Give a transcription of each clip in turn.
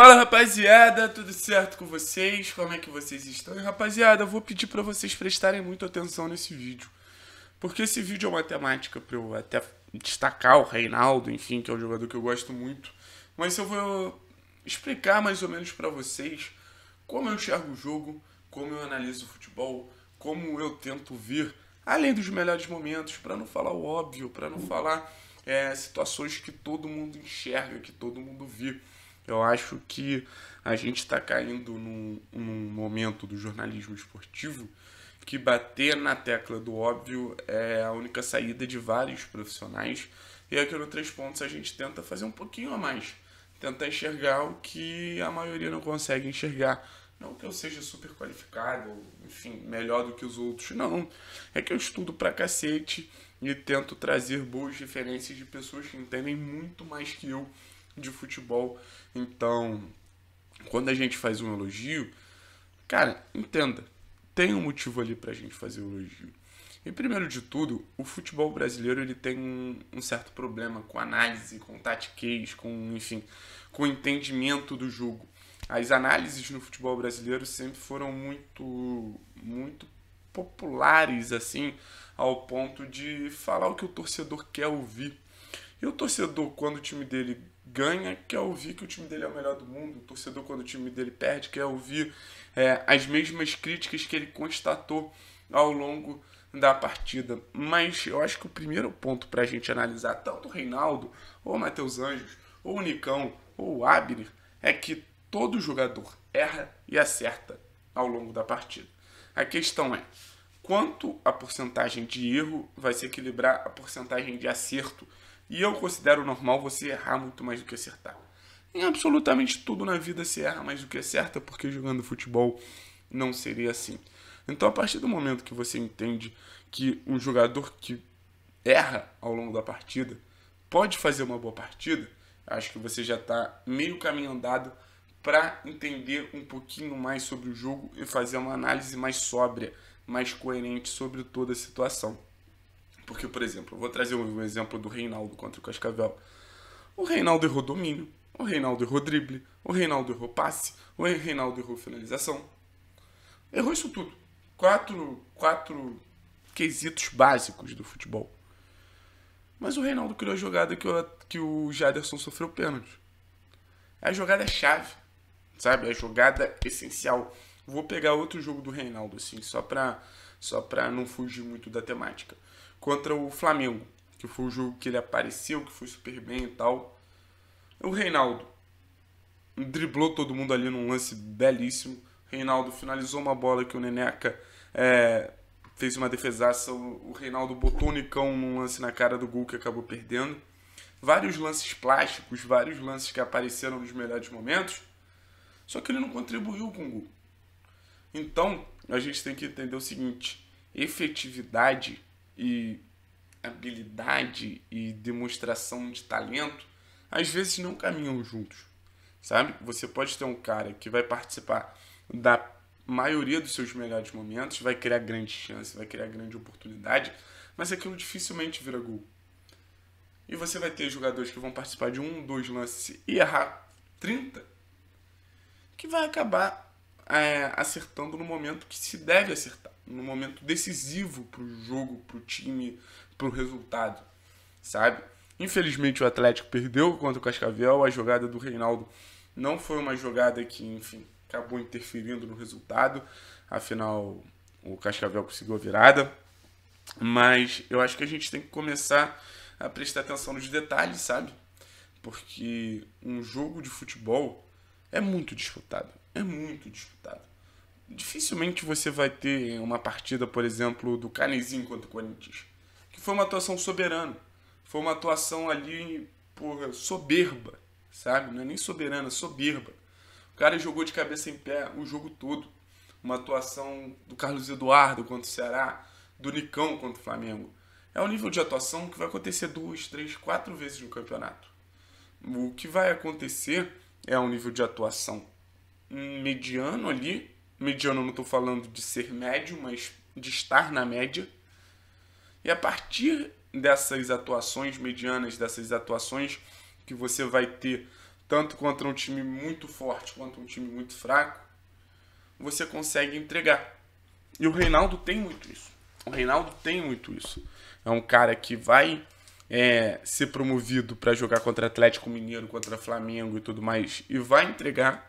Fala rapaziada, tudo certo com vocês? Como é que vocês estão? E rapaziada, eu vou pedir para vocês prestarem muita atenção nesse vídeo. Porque esse vídeo é uma temática para eu até destacar o Reinaldo, enfim, que é um jogador que eu gosto muito. Mas eu vou explicar mais ou menos para vocês como eu enxergo o jogo, como eu analiso o futebol, como eu tento vir além dos melhores momentos, para não falar o óbvio, para não falar é, situações que todo mundo enxerga, que todo mundo vê. Eu acho que a gente está caindo num, num, momento do jornalismo esportivo que bater na tecla do óbvio é a única saída de vários profissionais. E aqui no Três Pontos a gente tenta fazer um pouquinho a mais, tentar enxergar o que a maioria não consegue enxergar. Não que eu seja super qualificado, enfim, melhor do que os outros, não. É que eu estudo pra cacete e tento trazer boas referências de pessoas que entendem muito mais que eu de futebol. Então, quando a gente faz um elogio, cara, entenda, tem um motivo ali pra gente fazer o elogio. E primeiro de tudo, o futebol brasileiro ele tem um, um certo problema com análise, com tatiquez, com enfim, com entendimento do jogo. As análises no futebol brasileiro sempre foram muito muito populares assim, ao ponto de falar o que o torcedor quer ouvir. E o torcedor, quando o time dele ganha quer é ouvir que o time dele é o melhor do mundo, o torcedor, quando o time dele perde, quer ouvir é, as mesmas críticas que ele constatou ao longo da partida. Mas eu acho que o primeiro ponto para a gente analisar, tanto o Reinaldo, ou o Matheus Anjos, ou o Nicão, ou o Abner, é que todo jogador erra e acerta ao longo da partida. A questão é quanto a porcentagem de erro vai se equilibrar a porcentagem de acerto e eu considero normal você errar muito mais do que acertar. Em absolutamente tudo na vida se erra mais do que acerta, porque jogando futebol não seria assim. Então, a partir do momento que você entende que um jogador que erra ao longo da partida pode fazer uma boa partida, acho que você já está meio caminho andado para entender um pouquinho mais sobre o jogo e fazer uma análise mais sóbria, mais coerente sobre toda a situação. Porque, por exemplo, eu vou trazer um exemplo do Reinaldo contra o Cascavel. O Reinaldo errou domínio, o Reinaldo errou drible, o Reinaldo errou passe, o Reinaldo errou finalização. Errou isso tudo. Quatro, quatro quesitos básicos do futebol. Mas o Reinaldo criou a jogada que, que o Jaderson sofreu pênalti. É a jogada chave, sabe? É a jogada essencial. Vou pegar outro jogo do Reinaldo, assim, só pra, só pra não fugir muito da temática contra o Flamengo, que foi o jogo que ele apareceu, que foi super bem e tal. O Reinaldo driblou todo mundo ali num lance belíssimo. O Reinaldo finalizou uma bola que o Neneca é, fez uma defesaça. O Reinaldo botou o Nicão num lance na cara do gol que acabou perdendo. Vários lances plásticos, vários lances que apareceram nos melhores momentos. Só que ele não contribuiu com o gol. Então, a gente tem que entender o seguinte: efetividade e habilidade e demonstração de talento às vezes não caminham juntos, sabe? Você pode ter um cara que vai participar da maioria dos seus melhores momentos, vai criar grande chance, vai criar grande oportunidade, mas aquilo dificilmente vira gol. E você vai ter jogadores que vão participar de um, dois lances e errar 30, que vai acabar é, acertando no momento que se deve acertar no momento decisivo pro jogo, pro time, pro resultado, sabe? Infelizmente o Atlético perdeu contra o Cascavel, a jogada do Reinaldo não foi uma jogada que, enfim, acabou interferindo no resultado, afinal o Cascavel conseguiu a virada, mas eu acho que a gente tem que começar a prestar atenção nos detalhes, sabe? Porque um jogo de futebol é muito disputado, é muito disputado dificilmente você vai ter uma partida, por exemplo, do Canezinho contra o Corinthians, que foi uma atuação soberana. Foi uma atuação ali, porra, soberba, sabe? Não é nem soberana, é soberba. O cara jogou de cabeça em pé o jogo todo. Uma atuação do Carlos Eduardo contra o Ceará, do Nicão contra o Flamengo. É um nível de atuação que vai acontecer duas, três, quatro vezes no campeonato. O que vai acontecer é um nível de atuação mediano ali, Mediano, eu não estou falando de ser médio, mas de estar na média. E a partir dessas atuações medianas, dessas atuações que você vai ter tanto contra um time muito forte quanto um time muito fraco, você consegue entregar. E o Reinaldo tem muito isso. O Reinaldo tem muito isso. É um cara que vai é, ser promovido para jogar contra Atlético Mineiro, contra Flamengo e tudo mais, e vai entregar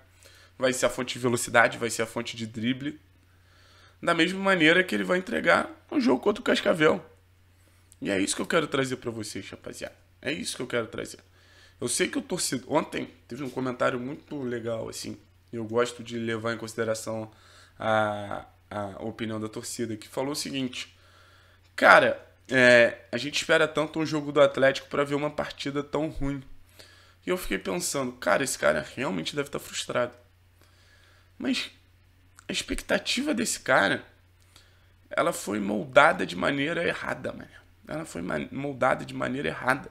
vai ser a fonte de velocidade, vai ser a fonte de drible. Da mesma maneira que ele vai entregar um jogo contra o Cascavel. E é isso que eu quero trazer para vocês, rapaziada. É isso que eu quero trazer. Eu sei que o torcedor. Ontem teve um comentário muito legal, assim. Eu gosto de levar em consideração a, a opinião da torcida, que falou o seguinte: Cara, é, a gente espera tanto um jogo do Atlético para ver uma partida tão ruim. E eu fiquei pensando, cara, esse cara realmente deve estar tá frustrado. Mas a expectativa desse cara, ela foi moldada de maneira errada, mano. Ela foi moldada de maneira errada.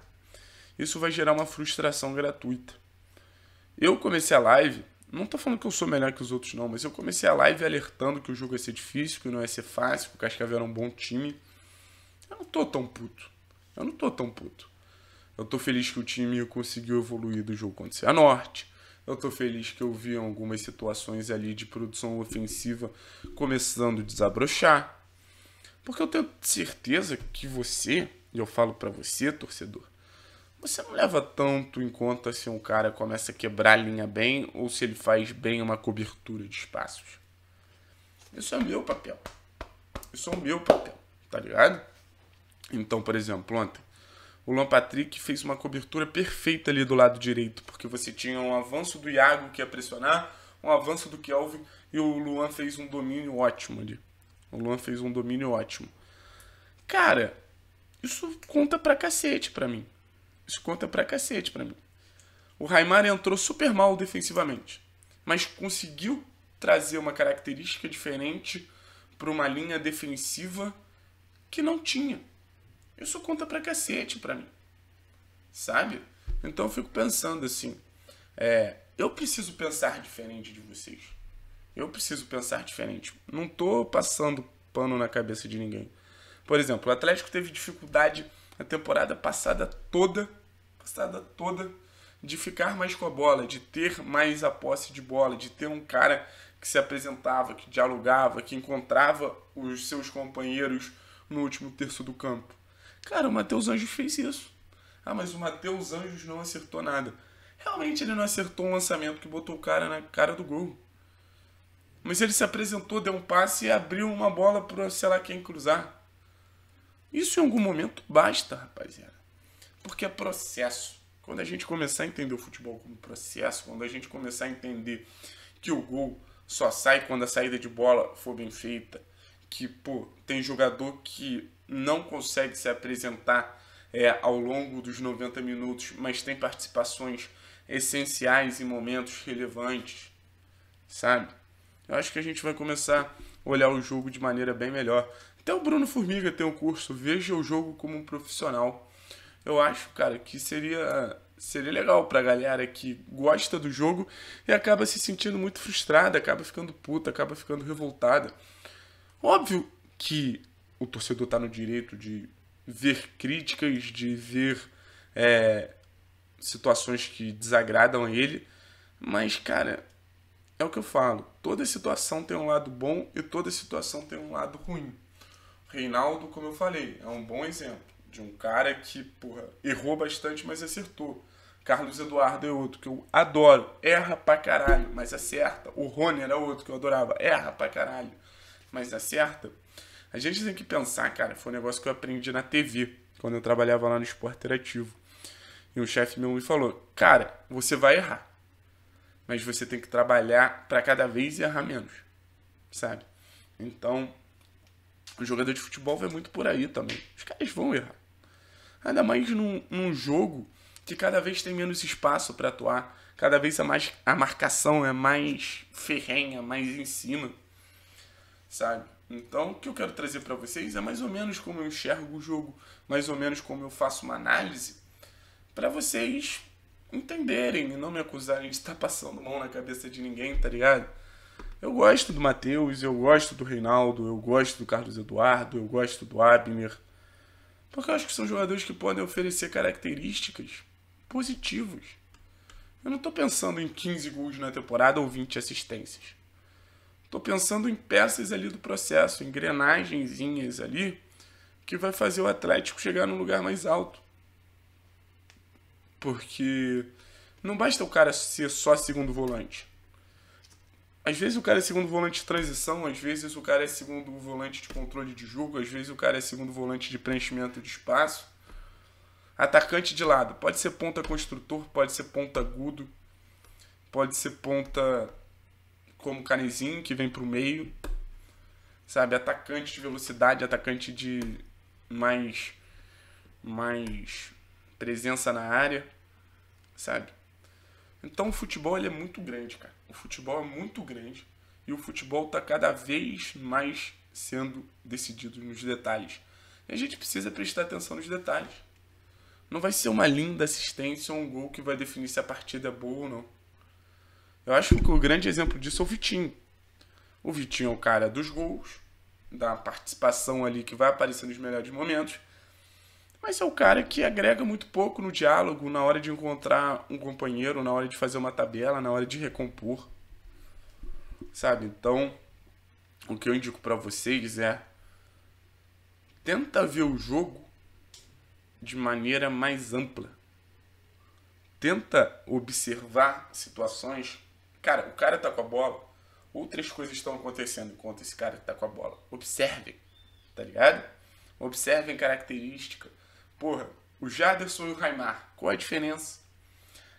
Isso vai gerar uma frustração gratuita. Eu comecei a live, não tô falando que eu sou melhor que os outros não, mas eu comecei a live alertando que o jogo ia ser difícil, que não ia ser fácil, que o Cascavel era um bom time. Eu não tô tão puto. Eu não tô tão puto. Eu tô feliz que o time conseguiu evoluir do jogo contra o Cianorte. Norte eu tô feliz que eu vi algumas situações ali de produção ofensiva começando a desabrochar. Porque eu tenho certeza que você, e eu falo para você, torcedor, você não leva tanto em conta se um cara começa a quebrar a linha bem ou se ele faz bem uma cobertura de espaços. Isso é meu papel. Isso é o meu papel, tá ligado? Então, por exemplo, ontem o Luan Patrick fez uma cobertura perfeita ali do lado direito, porque você tinha um avanço do Iago que ia pressionar, um avanço do Kelvin e o Luan fez um domínio ótimo ali. O Luan fez um domínio ótimo. Cara, isso conta pra cacete pra mim. Isso conta pra cacete pra mim. O Raimar entrou super mal defensivamente, mas conseguiu trazer uma característica diferente para uma linha defensiva que não tinha. Isso conta pra cacete pra mim. Sabe? Então eu fico pensando assim. É, eu preciso pensar diferente de vocês. Eu preciso pensar diferente. Não tô passando pano na cabeça de ninguém. Por exemplo, o Atlético teve dificuldade a temporada passada toda, passada toda, de ficar mais com a bola, de ter mais a posse de bola, de ter um cara que se apresentava, que dialogava, que encontrava os seus companheiros no último terço do campo. Cara, o Matheus Anjos fez isso. Ah, mas o Matheus Anjos não acertou nada. Realmente ele não acertou um lançamento que botou o cara na cara do gol. Mas ele se apresentou, deu um passe e abriu uma bola para sei lá quem cruzar. Isso em algum momento basta, rapaziada. Porque é processo. Quando a gente começar a entender o futebol como processo, quando a gente começar a entender que o gol só sai quando a saída de bola for bem feita, que pô, tem jogador que não consegue se apresentar é, ao longo dos 90 minutos, mas tem participações essenciais em momentos relevantes, sabe? Eu acho que a gente vai começar a olhar o jogo de maneira bem melhor. Até o Bruno Formiga tem um curso, veja o jogo como um profissional. Eu acho, cara, que seria seria legal pra galera que gosta do jogo e acaba se sentindo muito frustrada, acaba ficando puta, acaba ficando revoltada. Óbvio que o torcedor está no direito de ver críticas, de ver é, situações que desagradam ele, mas, cara, é o que eu falo. Toda situação tem um lado bom e toda situação tem um lado ruim. Reinaldo, como eu falei, é um bom exemplo de um cara que porra, errou bastante, mas acertou. Carlos Eduardo é outro que eu adoro, erra pra caralho, mas acerta. O Rony era outro que eu adorava, erra pra caralho mas acerta. É a gente tem que pensar, cara, foi um negócio que eu aprendi na TV, quando eu trabalhava lá no esporte interativo. E um chefe meu me falou: Cara, você vai errar, mas você tem que trabalhar para cada vez errar menos, sabe? Então, o jogador de futebol vai muito por aí também. Os caras vão errar. Ainda mais num, num jogo que cada vez tem menos espaço para atuar, cada vez é mais, a marcação é mais ferrenha, mais em cima sabe? Então, o que eu quero trazer para vocês é mais ou menos como eu enxergo o jogo, mais ou menos como eu faço uma análise, para vocês entenderem e não me acusarem de estar tá passando mão na cabeça de ninguém, tá ligado? Eu gosto do Matheus, eu gosto do Reinaldo, eu gosto do Carlos Eduardo, eu gosto do Abner. Porque eu acho que são jogadores que podem oferecer características positivas. Eu não estou pensando em 15 gols na temporada ou 20 assistências. Estou pensando em peças ali do processo, engrenagenzinhas ali, que vai fazer o Atlético chegar num lugar mais alto. Porque não basta o cara ser só segundo volante. Às vezes o cara é segundo volante de transição, às vezes o cara é segundo volante de controle de jogo, às vezes o cara é segundo volante de preenchimento de espaço. Atacante de lado, pode ser ponta construtor, pode ser ponta agudo, pode ser ponta como Canezinho, que vem pro meio. Sabe, atacante de velocidade, atacante de mais mais presença na área, sabe? Então o futebol ele é muito grande, cara. O futebol é muito grande e o futebol está cada vez mais sendo decidido nos detalhes. E a gente precisa prestar atenção nos detalhes. Não vai ser uma linda assistência ou um gol que vai definir se a partida é boa ou não. Eu acho que o grande exemplo disso é o Vitinho. O Vitinho é o cara dos gols, da participação ali que vai aparecer nos melhores momentos, mas é o cara que agrega muito pouco no diálogo, na hora de encontrar um companheiro, na hora de fazer uma tabela, na hora de recompor. Sabe? Então, o que eu indico para vocês é tenta ver o jogo de maneira mais ampla. Tenta observar situações Cara, o cara tá com a bola, outras coisas estão acontecendo enquanto esse cara tá com a bola. Observem, tá ligado? Observem característica. Porra, o Jaderson e o Raimar, qual a diferença?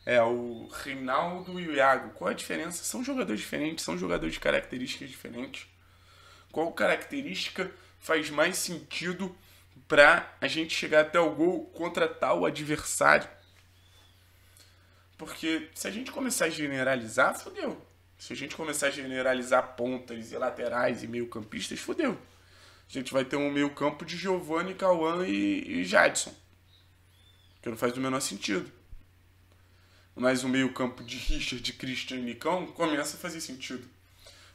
É, o Reinaldo e o Iago, qual a diferença? São jogadores diferentes, são jogadores de características diferentes. Qual característica faz mais sentido para a gente chegar até o gol contra tal adversário? Porque se a gente começar a generalizar, fodeu. Se a gente começar a generalizar pontas e laterais e meio-campistas, fodeu. A gente vai ter um meio-campo de Giovanni, Cauã e, e Jadson. Que não faz o menor sentido. Mas o meio-campo de Richard, de Christian e Nicão começa a fazer sentido.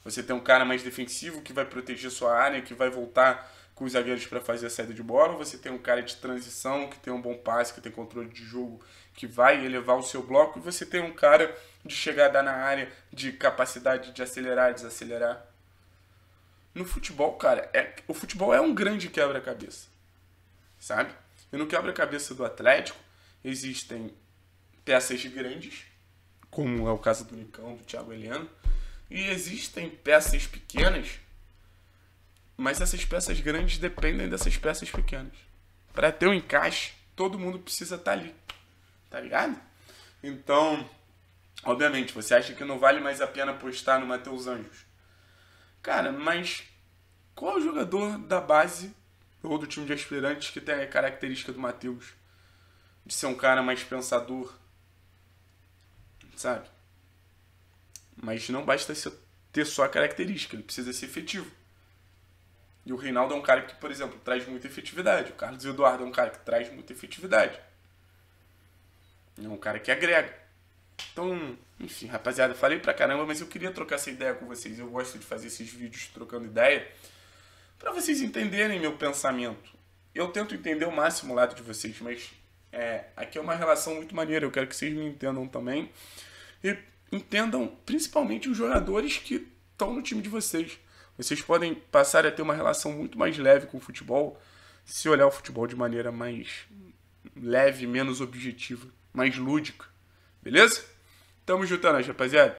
Você tem um cara mais defensivo que vai proteger sua área, que vai voltar com os zagueiros para fazer a saída de bola, você tem um cara de transição que tem um bom passe, que tem controle de jogo, que vai elevar o seu bloco, e você tem um cara de chegada na área, de capacidade de acelerar e desacelerar. No futebol, cara, é, o futebol é um grande quebra-cabeça, sabe? E no quebra-cabeça do Atlético existem peças grandes, como é o caso do Nicão, do Thiago Eliano e existem peças pequenas, mas essas peças grandes dependem dessas peças pequenas. Para ter um encaixe, todo mundo precisa estar tá ali. Tá ligado? Então, obviamente, você acha que não vale mais a pena postar no Matheus Anjos. Cara, mas qual o jogador da base ou do time de aspirantes que tem a característica do Matheus? De ser um cara mais pensador, sabe? Mas não basta ser, ter só a característica, ele precisa ser efetivo. E o Reinaldo é um cara que, por exemplo, traz muita efetividade. O Carlos Eduardo é um cara que traz muita efetividade. É um cara que agrega. Então, enfim, rapaziada, falei pra caramba, mas eu queria trocar essa ideia com vocês. Eu gosto de fazer esses vídeos trocando ideia para vocês entenderem meu pensamento. Eu tento entender o máximo o lado de vocês, mas é, aqui é uma relação muito maneira. Eu quero que vocês me entendam também. E entendam principalmente os jogadores que estão no time de vocês. Vocês podem passar a ter uma relação muito mais leve com o futebol se olhar o futebol de maneira mais leve, menos objetiva, mais lúdica. Beleza? Tamo juntando, é rapaziada.